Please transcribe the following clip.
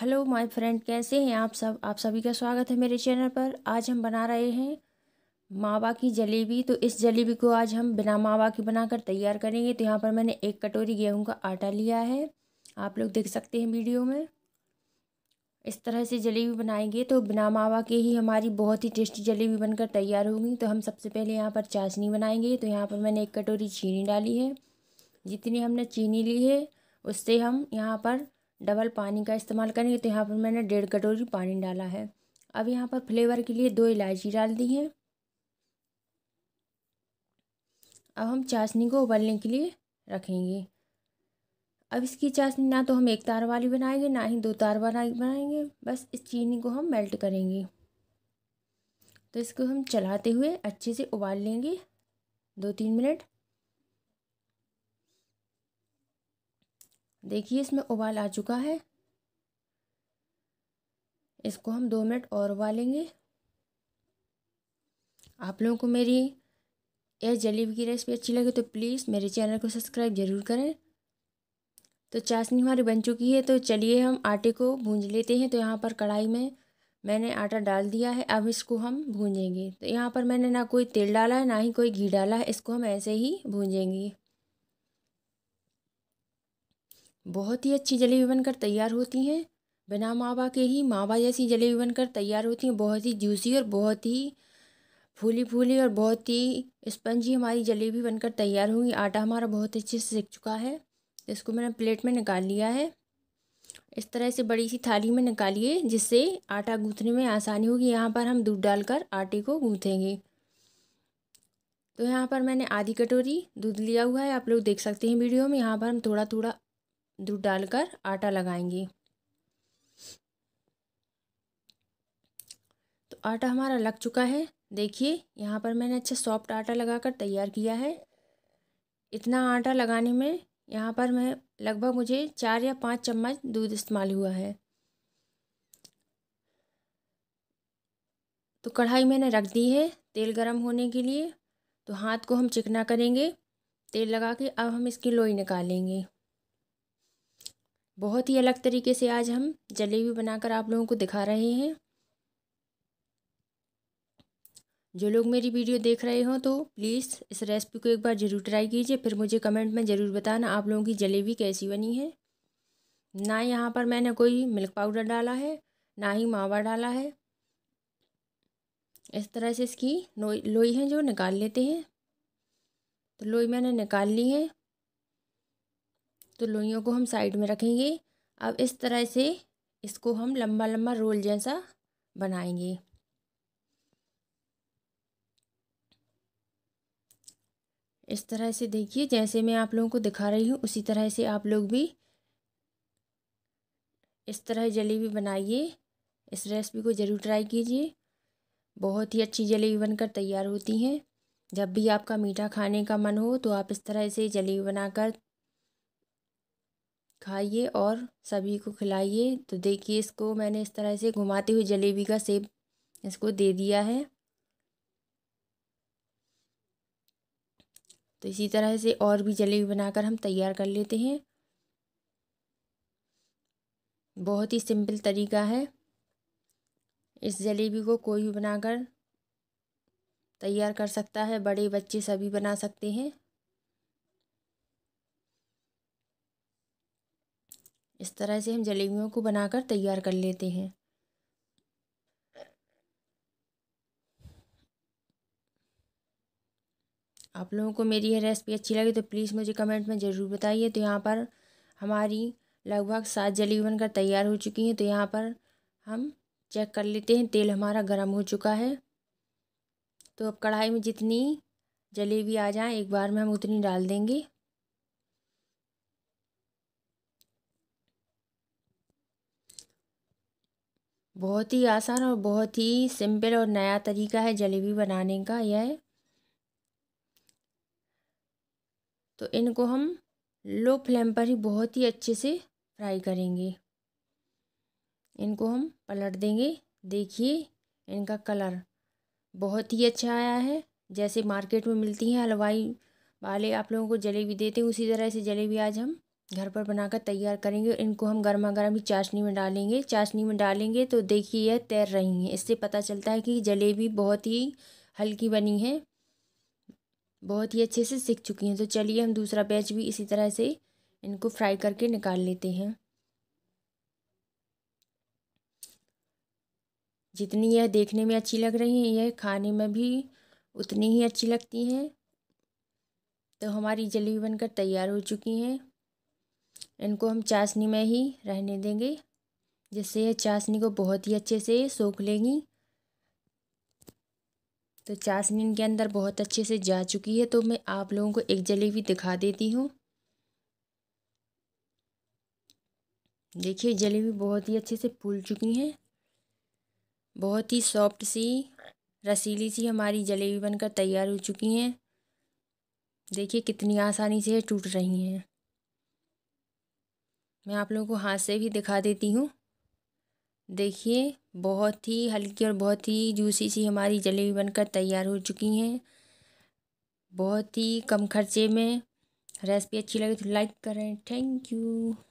hello my friend कैसे हैं आप सब आप सभी का स्वागत है मेरे चैनल पर आज हम बना रहे हैं मावा की जलेबी तो इस जलेबी को आज हम बिना मावा की बनाकर तैयार करेंगे तो यहाँ पर मैंने एक कटोरी गेहूं का आटा लिया है आप लोग देख सकते हैं वीडियो में इस तरह से जलेबी बनाएंगे तो बिना मावा के ही हमारी बहुत ही टेस्टी जलेबी बनकर तैयार होगी तो हम सबसे पहले यहाँ पर चाशनी बनाएंगे तो यहाँ पर मैंने एक कटोरी चीनी डाली है जितनी हमने चीनी ली है उससे हम यहाँ पर डबल पानी का इस्तेमाल करेंगे तो यहाँ पर मैंने डेढ़ कटोरी पानी डाला है अब यहाँ पर फ्लेवर के लिए दो इलायची डाल दी है अब हम चाशनी को उबलने के लिए रखेंगे अब इसकी चाशनी ना तो हम एक तार वाली बनाएंगे ना ही दो तार वाली बनाएंगे बस इस चीनी को हम मेल्ट करेंगे तो इसको हम चलाते हुए अच्छे से उबाल लेंगे दो तीन मिनट देखिए इसमें उबाल आ चुका है इसको हम दो मिनट और उबालेंगे आप लोगों को मेरी यह जलेबी की रेसिपी अच्छी लगे तो प्लीज़ मेरे चैनल को सब्सक्राइब ज़रूर करें तो चाशनी हमारी बन चुकी है तो चलिए हम आटे को भूंज लेते हैं तो यहाँ पर कढ़ाई में मैंने आटा डाल दिया है अब इसको हम भूंजेंगे तो यहाँ पर मैंने ना कोई तेल डाला है ना ही कोई घी डाला है इसको हम ऐसे ही भूंजेंगे बहुत ही अच्छी जलेबी बनकर तैयार होती हैं बिना मावा के ही मावा जैसी जलेबी बनकर तैयार होती हैं बहुत ही जूसी और बहुत ही फूली फूली और बहुत ही स्पंजी हमारी जलेबी बनकर तैयार हुई आटा हमारा बहुत अच्छे से सिक चुका है इसको मैंने प्लेट में निकाल लिया है इस तरह से बड़ी सी थाली में निकालिए जिससे आटा गूँथने में आसानी होगी यहाँ पर हम दूध डालकर आटे को गूँथेंगे तो यहाँ पर मैंने आधी कटोरी दूध लिया हुआ है आप लोग देख सकते हैं वीडियो में यहाँ पर हम थोड़ा थोड़ा दूध डालकर आटा लगाएंगे तो आटा हमारा लग चुका है देखिए यहाँ पर मैंने अच्छा सॉफ्ट आटा लगाकर तैयार किया है इतना आटा लगाने में यहाँ पर मैं लगभग मुझे चार या पाँच चम्मच दूध इस्तेमाल हुआ है तो कढ़ाई मैंने रख दी है तेल गरम होने के लिए तो हाथ को हम चिकना करेंगे तेल लगा के अब हम इसकी लोई निकालेंगे बहुत ही अलग तरीके से आज हम जलेबी बनाकर आप लोगों को दिखा रहे हैं जो लोग मेरी वीडियो देख रहे हो तो प्लीज़ इस रेसिपी को एक बार ज़रूर ट्राई कीजिए फिर मुझे कमेंट में ज़रूर बताना आप लोगों की जलेबी कैसी बनी है ना यहाँ पर मैंने कोई मिल्क पाउडर डाला है ना ही मावा डाला है इस तरह से इसकी लोई लोई है जो निकाल लेते हैं तो लोई मैंने निकाल ली है तो लोइयों को हम साइड में रखेंगे अब इस तरह से इसको हम लंबा लंबा रोल जैसा बनाएंगे इस तरह से देखिए जैसे मैं आप लोगों को दिखा रही हूँ उसी तरह से आप लोग भी इस तरह जलेबी बनाइए इस रेसिपी को ज़रूर ट्राई कीजिए बहुत ही अच्छी जलेबी बनकर तैयार होती हैं जब भी आपका मीठा खाने का मन हो तो आप इस तरह से जलेबी बनाकर खाइए और सभी को खिलाइए तो देखिए इसको मैंने इस तरह से घुमाते हुए जलेबी का सेब इसको दे दिया है तो इसी तरह से और भी जलेबी बनाकर हम तैयार कर लेते हैं बहुत ही सिंपल तरीका है इस जलेबी को कोई भी बनाकर तैयार कर सकता है बड़े बच्चे सभी बना सकते हैं इस तरह से हम जलेबियों को बनाकर तैयार कर लेते हैं आप लोगों को मेरी यह रेसिपी अच्छी लगी तो प्लीज़ मुझे कमेंट में ज़रूर बताइए तो यहाँ पर हमारी लगभग सात जलेबी बनकर तैयार हो चुकी हैं तो यहाँ पर हम चेक कर लेते हैं तेल हमारा गर्म हो चुका है तो अब कढ़ाई में जितनी जलेबी आ जाए एक बार में हम उतनी डाल देंगे बहुत ही आसान और बहुत ही सिंपल और नया तरीका है जलेबी बनाने का यह तो इनको हम लो फ्लेम पर ही बहुत ही अच्छे से फ्राई करेंगे इनको हम पलट देंगे देखिए इनका कलर बहुत ही अच्छा आया है जैसे मार्केट में मिलती हैं हलवाई वाले आप लोगों को जलेबी देते हैं उसी तरह से जलेबी आज हम घर पर बनाकर तैयार करेंगे इनको हम गर्मा गर्म ही चाशनी में डालेंगे चाशनी में डालेंगे तो देखिए यह तैर रही हैं इससे पता चलता है कि जलेबी बहुत ही हल्की बनी है बहुत ही अच्छे से सीख चुकी हैं तो चलिए हम दूसरा बैच भी इसी तरह से इनको फ्राई करके निकाल लेते हैं जितनी यह देखने में अच्छी लग रही हैं यह खाने में भी उतनी ही अच्छी लगती हैं तो हमारी जलेबी बनकर तैयार हो चुकी हैं इनको हम चाशनी में ही रहने देंगे जिससे ये चाशनी को बहुत ही अच्छे से सोख लेंगी तो चाशनी इनके अंदर बहुत अच्छे से जा चुकी है तो मैं आप लोगों को एक जलेबी दिखा देती हूँ देखिए जलेबी बहुत ही अच्छे से फूल चुकी हैं बहुत ही सॉफ्ट सी रसीली सी हमारी जलेबी बनकर तैयार हो चुकी हैं देखिए कितनी आसानी से टूट रही हैं मैं आप लोगों को हाथ से भी दिखा देती हूँ देखिए बहुत ही हल्की और बहुत ही जूसी सी हमारी जलेबी बनकर तैयार हो चुकी हैं बहुत ही कम खर्चे में रेसिपी अच्छी लगे तो लाइक करें थैंक यू